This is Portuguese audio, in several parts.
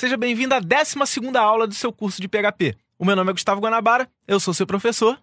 Seja bem-vindo à 12 aula do seu curso de PHP. O meu nome é Gustavo Guanabara, eu sou seu professor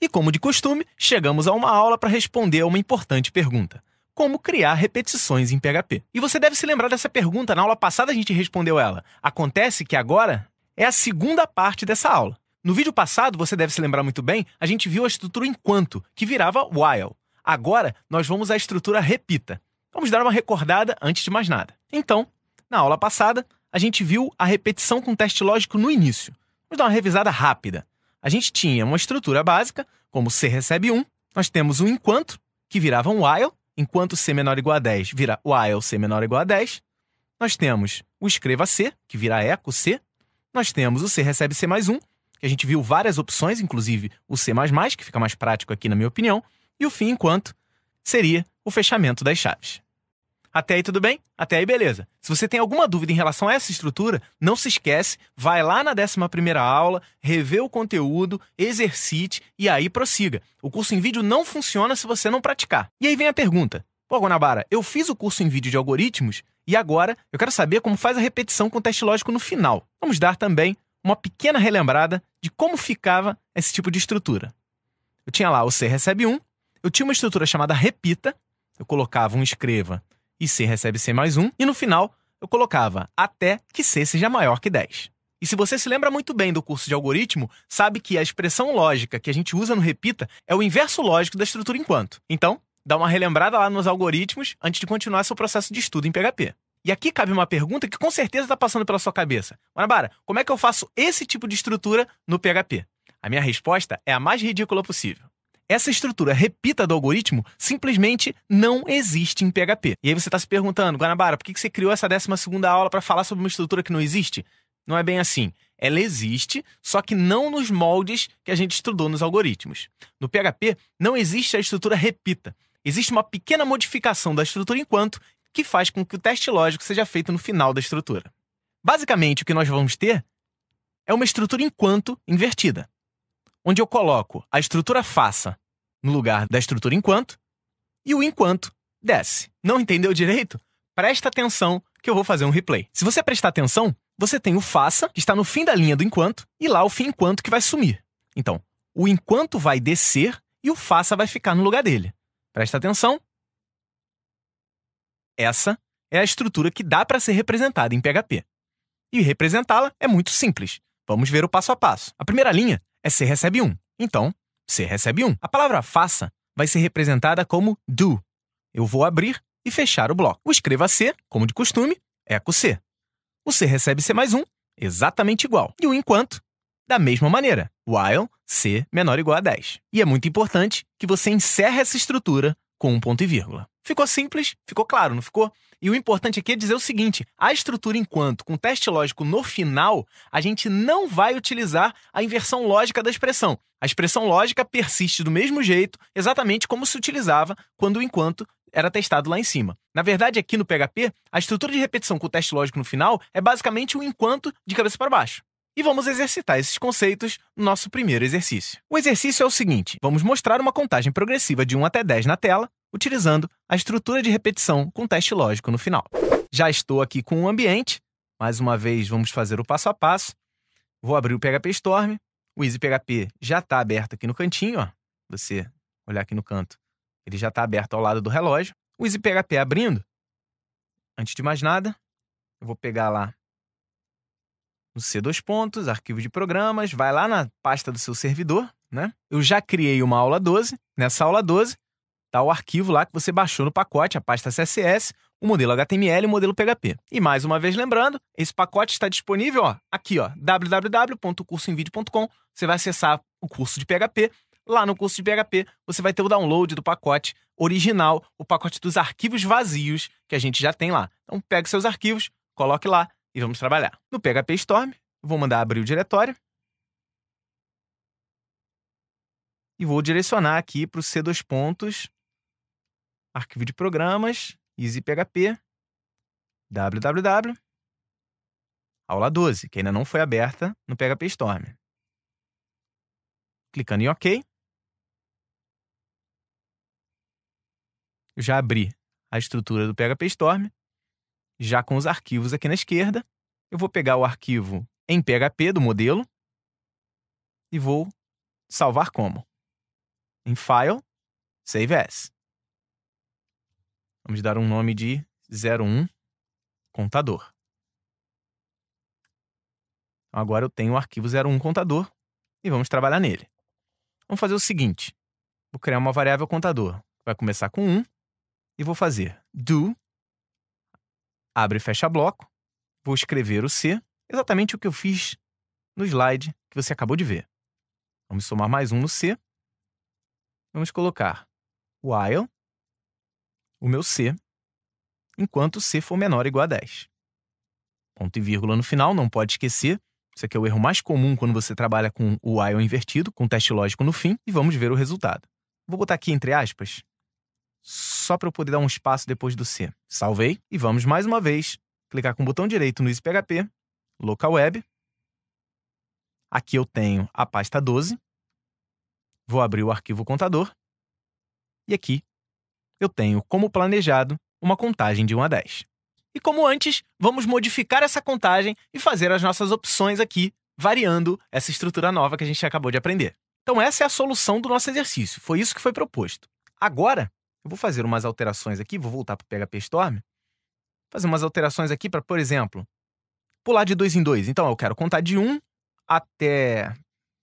e, como de costume, chegamos a uma aula para responder a uma importante pergunta. Como criar repetições em PHP? E você deve se lembrar dessa pergunta, na aula passada a gente respondeu ela. Acontece que agora é a segunda parte dessa aula. No vídeo passado, você deve se lembrar muito bem, a gente viu a estrutura enquanto, que virava while. Agora, nós vamos à estrutura repita. Vamos dar uma recordada antes de mais nada. Então, na aula passada, a gente viu a repetição com teste lógico no início. Vamos dar uma revisada rápida. A gente tinha uma estrutura básica, como C recebe 1, nós temos um enquanto, que virava um while, enquanto C menor igual a 10 vira while C menor igual a 10. Nós temos o escreva C, que vira eco C. Nós temos o C recebe C mais 1, que a gente viu várias opções, inclusive o C++, que fica mais prático aqui na minha opinião, e o fim enquanto seria o fechamento das chaves. Até aí tudo bem? Até aí beleza. Se você tem alguma dúvida em relação a essa estrutura, não se esquece, vai lá na 11 aula, revê o conteúdo, exercite e aí prossiga. O curso em vídeo não funciona se você não praticar. E aí vem a pergunta. Pô, Guanabara, eu fiz o curso em vídeo de algoritmos e agora eu quero saber como faz a repetição com o teste lógico no final. Vamos dar também uma pequena relembrada de como ficava esse tipo de estrutura. Eu tinha lá o C recebe 1, eu tinha uma estrutura chamada repita, eu colocava um escreva e C recebe C mais 1, e no final eu colocava até que C seja maior que 10. E se você se lembra muito bem do curso de algoritmo, sabe que a expressão lógica que a gente usa no repita é o inverso lógico da estrutura enquanto. Então, dá uma relembrada lá nos algoritmos antes de continuar seu processo de estudo em PHP. E aqui cabe uma pergunta que com certeza está passando pela sua cabeça. Marabara, como é que eu faço esse tipo de estrutura no PHP? A minha resposta é a mais ridícula possível. Essa estrutura repita do algoritmo simplesmente não existe em PHP. E aí você está se perguntando, Guanabara, por que você criou essa 12 segunda aula para falar sobre uma estrutura que não existe? Não é bem assim. Ela existe, só que não nos moldes que a gente estudou nos algoritmos. No PHP, não existe a estrutura repita. Existe uma pequena modificação da estrutura enquanto que faz com que o teste lógico seja feito no final da estrutura. Basicamente, o que nós vamos ter é uma estrutura enquanto invertida onde eu coloco a estrutura faça no lugar da estrutura enquanto e o enquanto desce. Não entendeu direito? Presta atenção que eu vou fazer um replay. Se você prestar atenção, você tem o faça, que está no fim da linha do enquanto, e lá o fim enquanto que vai sumir. Então, o enquanto vai descer e o faça vai ficar no lugar dele. Presta atenção. Essa é a estrutura que dá para ser representada em PHP. E representá-la é muito simples. Vamos ver o passo a passo. A primeira linha é se recebe um. Então, se recebe um. A palavra faça vai ser representada como do. Eu vou abrir e fechar o bloco. O escreva C, como de costume, eco C. O C recebe C mais um, exatamente igual. E o enquanto, da mesma maneira, while C menor ou igual a 10. E é muito importante que você encerre essa estrutura com um ponto e vírgula. Ficou simples, ficou claro, não ficou? E o importante aqui é dizer o seguinte: a estrutura enquanto, com teste lógico no final, a gente não vai utilizar a inversão lógica da expressão. A expressão lógica persiste do mesmo jeito, exatamente como se utilizava quando o enquanto era testado lá em cima. Na verdade, aqui no PHP, a estrutura de repetição com o teste lógico no final é basicamente o um enquanto de cabeça para baixo. E vamos exercitar esses conceitos no nosso primeiro exercício. O exercício é o seguinte: vamos mostrar uma contagem progressiva de 1 até 10 na tela utilizando a estrutura de repetição com teste lógico no final. Já estou aqui com o ambiente. Mais uma vez, vamos fazer o passo a passo. Vou abrir o PHP Storm. O EasyPHP já está aberto aqui no cantinho. Ó. Você olhar aqui no canto, ele já está aberto ao lado do relógio. O EasyPHP abrindo. Antes de mais nada, eu vou pegar lá no C 2 pontos, arquivo de programas, vai lá na pasta do seu servidor, né? Eu já criei uma aula 12. Nessa aula 12, está o arquivo lá que você baixou no pacote, a pasta CSS, o modelo HTML e o modelo PHP. E mais uma vez lembrando, esse pacote está disponível ó, aqui, ó, www.cursoemvideo.com. Você vai acessar o curso de PHP. Lá no curso de PHP, você vai ter o download do pacote original, o pacote dos arquivos vazios que a gente já tem lá. Então, pegue seus arquivos, coloque lá e vamos trabalhar. No PHP Storm, vou mandar abrir o diretório. E vou direcionar aqui para o C2 pontos arquivo de programas, EasyPHP, www, aula 12, que ainda não foi aberta no PHP Storm. Clicando em OK, eu já abri a estrutura do PHP Storm, já com os arquivos aqui na esquerda. Eu vou pegar o arquivo em PHP do modelo e vou salvar como? Em File, Save As. Vamos dar um nome de 01 contador. Então, agora eu tenho o arquivo 01 contador e vamos trabalhar nele. Vamos fazer o seguinte: vou criar uma variável contador. Vai começar com 1 e vou fazer do abre e fecha bloco. Vou escrever o C, exatamente o que eu fiz no slide que você acabou de ver. Vamos somar mais um no C. Vamos colocar while o meu C, enquanto C for menor ou igual a 10. Ponto e vírgula no final, não pode esquecer. Isso aqui é o erro mais comum quando você trabalha com o while invertido, com teste lógico no fim, e vamos ver o resultado. Vou botar aqui entre aspas, só para eu poder dar um espaço depois do C. Salvei e vamos mais uma vez clicar com o botão direito no ISPHP, local web. Aqui eu tenho a pasta 12. Vou abrir o arquivo contador. E aqui eu tenho, como planejado, uma contagem de 1 a 10. E como antes, vamos modificar essa contagem e fazer as nossas opções aqui, variando essa estrutura nova que a gente acabou de aprender. Então, essa é a solução do nosso exercício, foi isso que foi proposto. Agora, eu vou fazer umas alterações aqui, vou voltar para o PHP Storm, fazer umas alterações aqui para, por exemplo, pular de 2 em 2. Então, eu quero contar de 1 um até,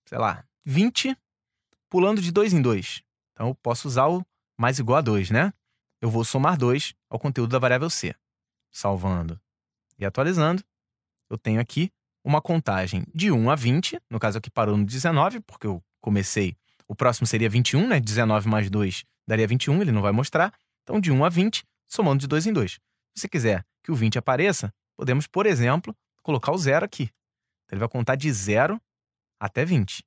sei lá, 20, pulando de 2 em 2. Então, eu posso usar o mais igual a 2, né? Eu vou somar 2 ao conteúdo da variável C. Salvando e atualizando, eu tenho aqui uma contagem de 1 a 20, no caso aqui parou no 19, porque eu comecei, o próximo seria 21, né? 19 mais 2 daria 21, ele não vai mostrar. Então, de 1 a 20, somando de 2 em 2. Se você quiser que o 20 apareça, podemos, por exemplo, colocar o zero aqui. Então, ele vai contar de 0 até 20.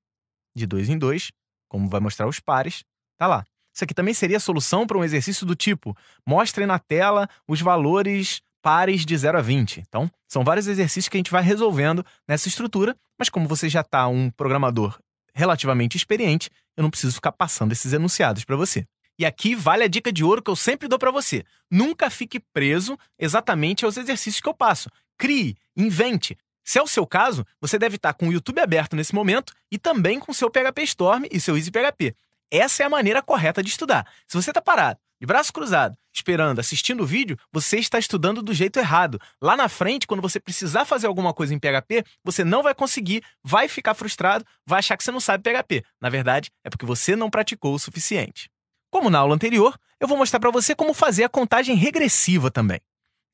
De 2 em 2, como vai mostrar os pares, tá lá. Isso aqui também seria a solução para um exercício do tipo: mostrem na tela os valores pares de 0 a 20. Então, são vários exercícios que a gente vai resolvendo nessa estrutura, mas como você já está um programador relativamente experiente, eu não preciso ficar passando esses enunciados para você. E aqui vale a dica de ouro que eu sempre dou para você: nunca fique preso exatamente aos exercícios que eu passo. Crie, invente. Se é o seu caso, você deve estar tá com o YouTube aberto nesse momento e também com o seu PHP Storm e seu Easy PHP. Essa é a maneira correta de estudar. Se você está parado, de braço cruzado, esperando, assistindo o vídeo, você está estudando do jeito errado. Lá na frente, quando você precisar fazer alguma coisa em PHP, você não vai conseguir, vai ficar frustrado, vai achar que você não sabe PHP. Na verdade, é porque você não praticou o suficiente. Como na aula anterior, eu vou mostrar para você como fazer a contagem regressiva também.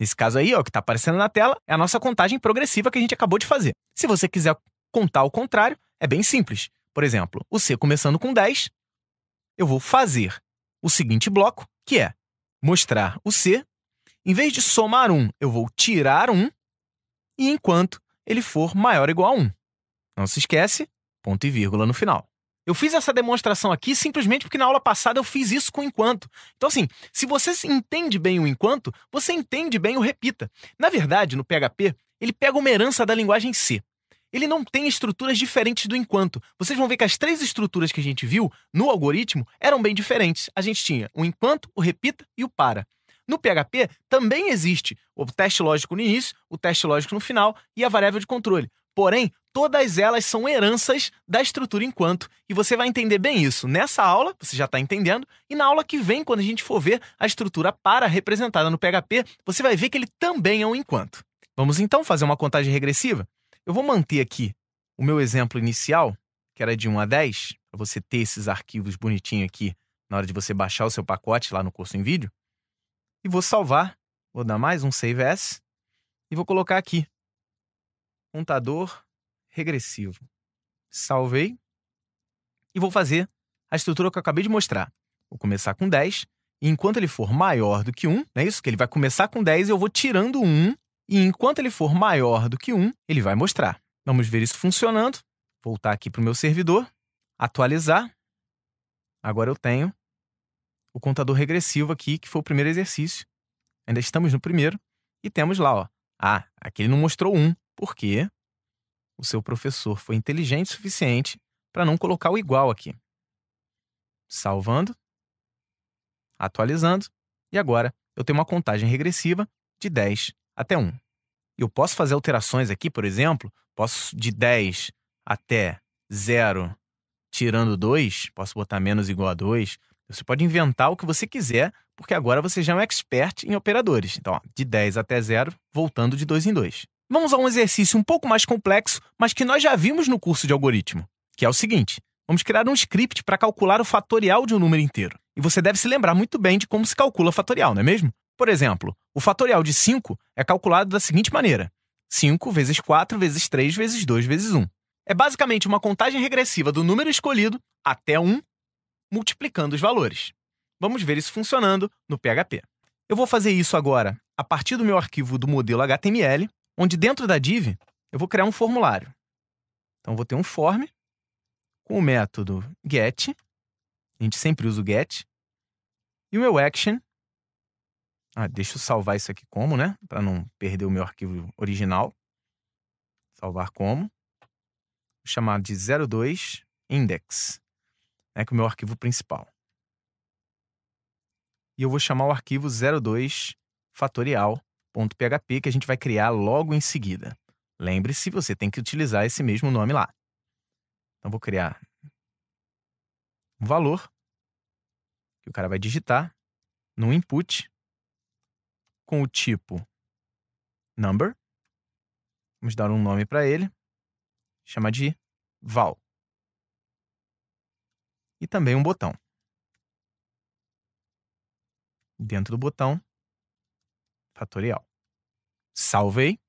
Nesse caso aí, o que está aparecendo na tela, é a nossa contagem progressiva que a gente acabou de fazer. Se você quiser contar ao contrário, é bem simples. Por exemplo, o C começando com 10, eu vou fazer o seguinte bloco, que é mostrar o C. Em vez de somar 1, um, eu vou tirar 1, um, e enquanto ele for maior ou igual a 1. Um. Não se esquece, ponto e vírgula no final. Eu fiz essa demonstração aqui simplesmente porque na aula passada eu fiz isso com enquanto. Então, assim, se você entende bem o enquanto, você entende bem o repita. Na verdade, no PHP, ele pega uma herança da linguagem C ele não tem estruturas diferentes do enquanto. Vocês vão ver que as três estruturas que a gente viu no algoritmo eram bem diferentes. A gente tinha o enquanto, o repita e o para. No PHP também existe o teste lógico no início, o teste lógico no final e a variável de controle. Porém, todas elas são heranças da estrutura enquanto, e você vai entender bem isso nessa aula, você já está entendendo, e na aula que vem, quando a gente for ver a estrutura para representada no PHP, você vai ver que ele também é um enquanto. Vamos então fazer uma contagem regressiva? Eu vou manter aqui o meu exemplo inicial, que era de 1 a 10, para você ter esses arquivos bonitinho aqui na hora de você baixar o seu pacote lá no curso em vídeo. E vou salvar, vou dar mais um save as e vou colocar aqui contador regressivo. Salvei e vou fazer a estrutura que eu acabei de mostrar. Vou começar com 10 e enquanto ele for maior do que 1, não é isso? Que ele vai começar com 10 e eu vou tirando 1 e enquanto ele for maior do que 1, ele vai mostrar. Vamos ver isso funcionando. Voltar aqui para o meu servidor, atualizar. Agora eu tenho o contador regressivo aqui, que foi o primeiro exercício. Ainda estamos no primeiro e temos lá, ó. Ah, aqui ele não mostrou 1, porque o seu professor foi inteligente o suficiente para não colocar o igual aqui. Salvando, atualizando, e agora eu tenho uma contagem regressiva de 10 até 1. Eu posso fazer alterações aqui, por exemplo, posso de 10 até 0, tirando 2, posso botar menos igual a 2. Você pode inventar o que você quiser, porque agora você já é um expert em operadores. Então, ó, de 10 até 0, voltando de 2 em 2. Vamos a um exercício um pouco mais complexo, mas que nós já vimos no curso de algoritmo, que é o seguinte: vamos criar um script para calcular o fatorial de um número inteiro. E você deve se lembrar muito bem de como se calcula fatorial, não é mesmo? Por exemplo, o fatorial de 5 é calculado da seguinte maneira: 5 vezes 4 vezes 3 vezes 2 vezes 1. É basicamente uma contagem regressiva do número escolhido até 1, multiplicando os valores. Vamos ver isso funcionando no PHP. Eu vou fazer isso agora a partir do meu arquivo do modelo HTML, onde dentro da div eu vou criar um formulário. Então eu vou ter um form com o método get, a gente sempre usa o get, e o meu action ah, deixa eu salvar isso aqui como, né? Para não perder o meu arquivo original. Salvar como. Vou chamar de 02 index, né, que é o meu arquivo principal. E eu vou chamar o arquivo 02 fatorial.php que a gente vai criar logo em seguida. Lembre-se, você tem que utilizar esse mesmo nome lá. Então vou criar um valor que o cara vai digitar no input com o tipo number. Vamos dar um nome para ele. Chama de val. E também um botão. Dentro do botão, fatorial. Salvei.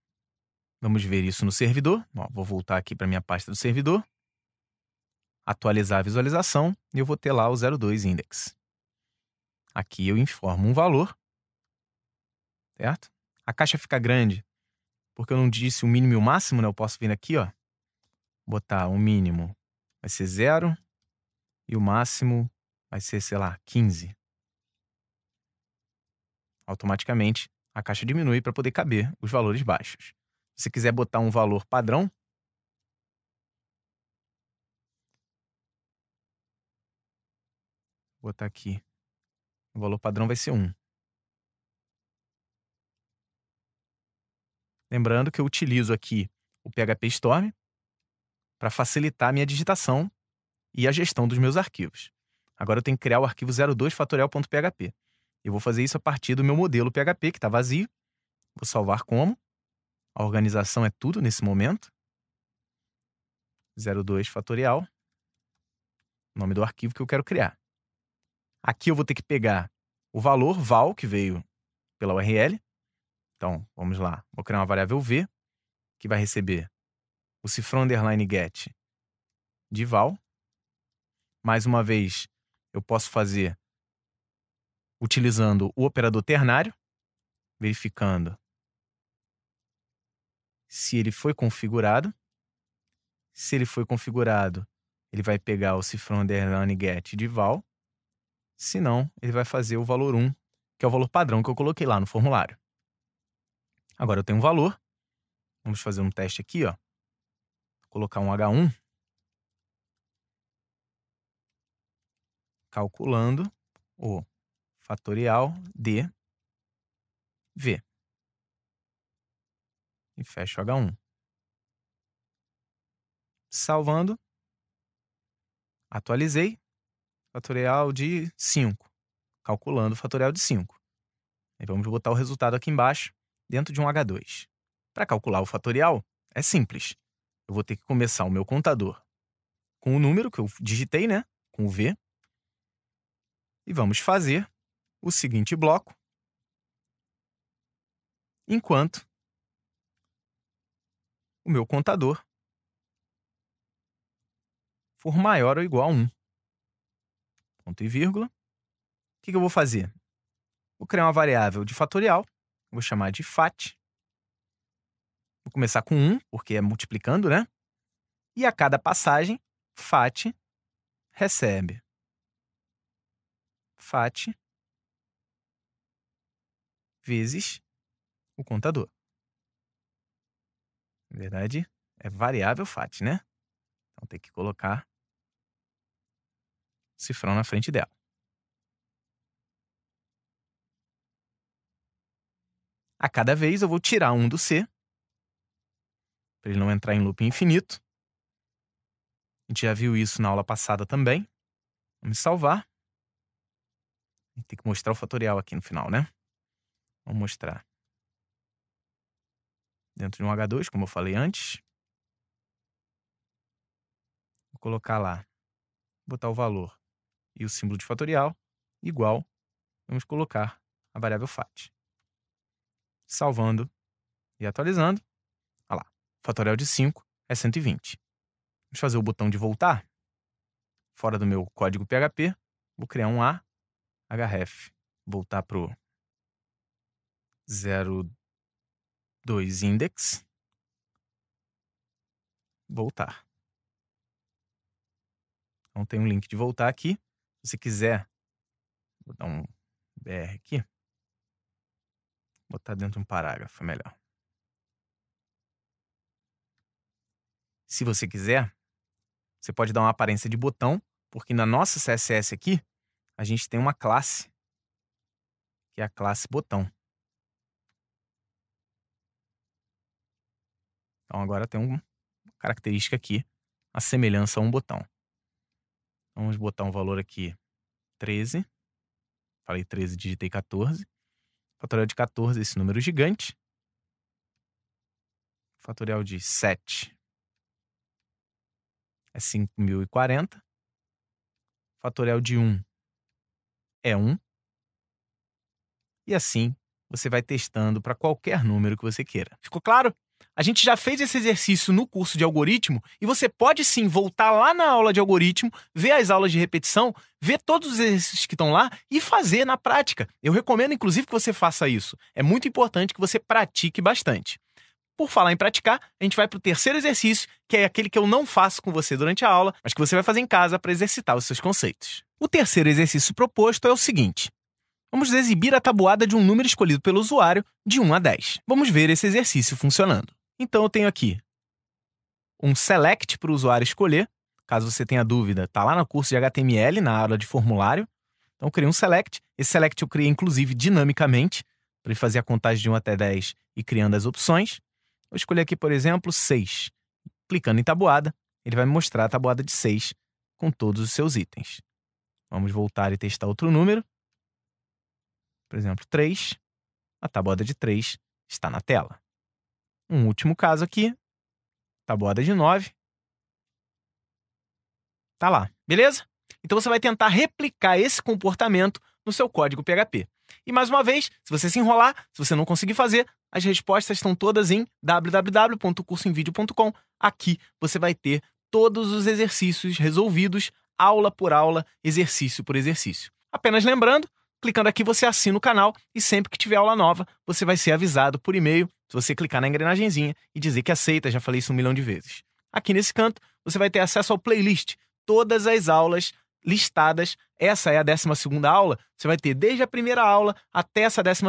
Vamos ver isso no servidor. Ó, vou voltar aqui para minha pasta do servidor. Atualizar a visualização e eu vou ter lá o 02 index. Aqui eu informo um valor certo? A caixa fica grande, porque eu não disse o mínimo e o máximo, né? Eu posso vir aqui, ó, botar o mínimo vai ser zero e o máximo vai ser, sei lá, 15. Automaticamente, a caixa diminui para poder caber os valores baixos. Se você quiser botar um valor padrão, vou botar aqui, o valor padrão vai ser 1. Lembrando que eu utilizo aqui o PHP Storm para facilitar a minha digitação e a gestão dos meus arquivos. Agora eu tenho que criar o arquivo 02fatorial.php. Eu vou fazer isso a partir do meu modelo PHP, que está vazio. Vou salvar como. A organização é tudo nesse momento. 02 fatorial. Nome do arquivo que eu quero criar. Aqui eu vou ter que pegar o valor val que veio pela URL então, vamos lá. Vou criar uma variável v, que vai receber o cifrão underline get de val. Mais uma vez, eu posso fazer utilizando o operador ternário, verificando se ele foi configurado. Se ele foi configurado, ele vai pegar o cifrão underline get de val. Se não, ele vai fazer o valor 1, que é o valor padrão que eu coloquei lá no formulário. Agora eu tenho um valor. Vamos fazer um teste aqui, ó. Vou colocar um H1. Calculando o fatorial de V. E fecho o H1. Salvando. Atualizei. Fatorial de 5. Calculando o fatorial de 5. Aí vamos botar o resultado aqui embaixo dentro de um H2. Para calcular o fatorial, é simples. Eu vou ter que começar o meu contador com o número que eu digitei, né? Com o V. E vamos fazer o seguinte bloco. Enquanto o meu contador for maior ou igual a 1. Ponto e vírgula. O que eu vou fazer? Vou criar uma variável de fatorial Vou chamar de FAT. Vou começar com 1, porque é multiplicando, né? E a cada passagem, FAT recebe. FAT vezes o contador. Na verdade, é variável FAT, né? Então tem que colocar cifrão na frente dela. A cada vez eu vou tirar um do C, para ele não entrar em loop infinito. A gente já viu isso na aula passada também. Vamos salvar. Tem que mostrar o fatorial aqui no final, né? Vamos mostrar. Dentro de um H2, como eu falei antes. Vou colocar lá. Vou botar o valor e o símbolo de fatorial igual. Vamos colocar a variável FAT salvando e atualizando. Olha lá, fatorial de 5 é 120. Vamos fazer o botão de voltar. Fora do meu código PHP, vou criar um A, href, voltar para o 02 index, voltar. Então tem um link de voltar aqui. Se você quiser, vou dar um BR aqui. Botar dentro de um parágrafo, é melhor. Se você quiser, você pode dar uma aparência de botão, porque na nossa CSS aqui, a gente tem uma classe, que é a classe botão. Então agora tem uma característica aqui, a semelhança a um botão. Vamos botar um valor aqui 13. Falei 13, digitei 14. Fatorial de 14, esse número gigante. Fatorial de 7 é 5.040. Fatorial de 1 é 1. E assim você vai testando para qualquer número que você queira. Ficou claro? A gente já fez esse exercício no curso de algoritmo e você pode sim voltar lá na aula de algoritmo, ver as aulas de repetição, ver todos os exercícios que estão lá e fazer na prática. Eu recomendo, inclusive, que você faça isso. É muito importante que você pratique bastante. Por falar em praticar, a gente vai para o terceiro exercício, que é aquele que eu não faço com você durante a aula, mas que você vai fazer em casa para exercitar os seus conceitos. O terceiro exercício proposto é o seguinte: vamos exibir a tabuada de um número escolhido pelo usuário de 1 a 10. Vamos ver esse exercício funcionando. Então eu tenho aqui um select para o usuário escolher. Caso você tenha dúvida, está lá no curso de HTML, na aula de formulário. Então eu criei um select. Esse select eu criei, inclusive, dinamicamente, para ele fazer a contagem de 1 até 10 e criando as opções. Eu escolhi aqui, por exemplo, 6. Clicando em tabuada, ele vai me mostrar a tabuada de 6 com todos os seus itens. Vamos voltar e testar outro número. Por exemplo, 3. A tabuada de 3 está na tela. Um último caso aqui. Tabuada tá, de 9. Tá lá, beleza? Então você vai tentar replicar esse comportamento no seu código PHP. E mais uma vez, se você se enrolar, se você não conseguir fazer, as respostas estão todas em www.cursoemvideo.com. Aqui você vai ter todos os exercícios resolvidos, aula por aula, exercício por exercício. Apenas lembrando, Clicando aqui, você assina o canal e sempre que tiver aula nova, você vai ser avisado por e-mail se você clicar na engrenagenzinha e dizer que aceita, já falei isso um milhão de vezes. Aqui nesse canto, você vai ter acesso ao playlist, todas as aulas listadas. Essa é a 12 aula, você vai ter desde a primeira aula até essa 12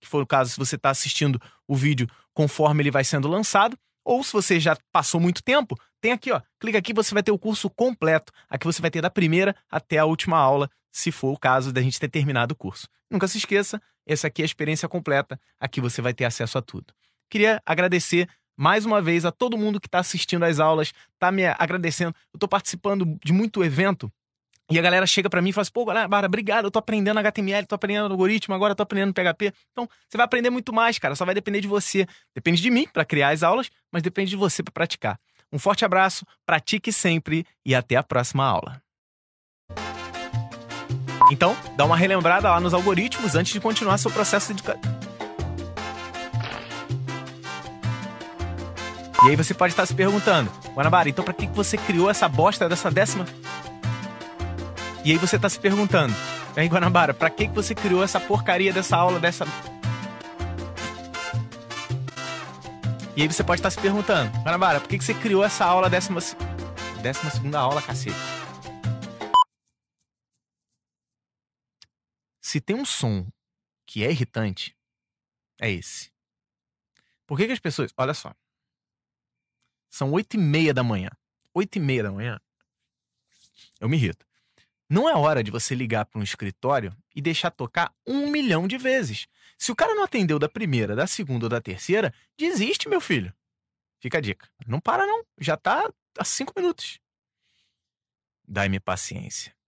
que foi o caso se você está assistindo o vídeo conforme ele vai sendo lançado, ou se você já passou muito tempo, tem aqui, ó, clica aqui, você vai ter o curso completo. Aqui você vai ter da primeira até a última aula, se for o caso da gente ter terminado o curso. Nunca se esqueça, essa aqui é a experiência completa, aqui você vai ter acesso a tudo. Queria agradecer mais uma vez a todo mundo que está assistindo às aulas, está me agradecendo. Eu estou participando de muito evento e a galera chega para mim e fala assim, pô, Bara, obrigado, eu tô aprendendo HTML, tô aprendendo algoritmo, agora tô aprendendo PHP. Então, você vai aprender muito mais, cara, só vai depender de você. Depende de mim para criar as aulas, mas depende de você para praticar. Um forte abraço, pratique sempre e até a próxima aula. Então, dá uma relembrada lá nos algoritmos antes de continuar seu processo educativo. E aí você pode estar se perguntando, Guanabara, então para que você criou essa bosta dessa décima e aí você tá se perguntando, aí é, Guanabara, para que que você criou essa porcaria dessa aula dessa E aí você pode estar tá se perguntando, Guanabara, por que que você criou essa aula décima décima segunda aula, cacete? Se tem um som que é irritante, é esse. Por que, que as pessoas. Olha só. São oito e meia da manhã. Oito e meia da manhã. Eu me irrito. Não é hora de você ligar para um escritório e deixar tocar um milhão de vezes. Se o cara não atendeu da primeira, da segunda ou da terceira, desiste, meu filho. Fica a dica. Não para, não. Já está há cinco minutos. Dai-me paciência.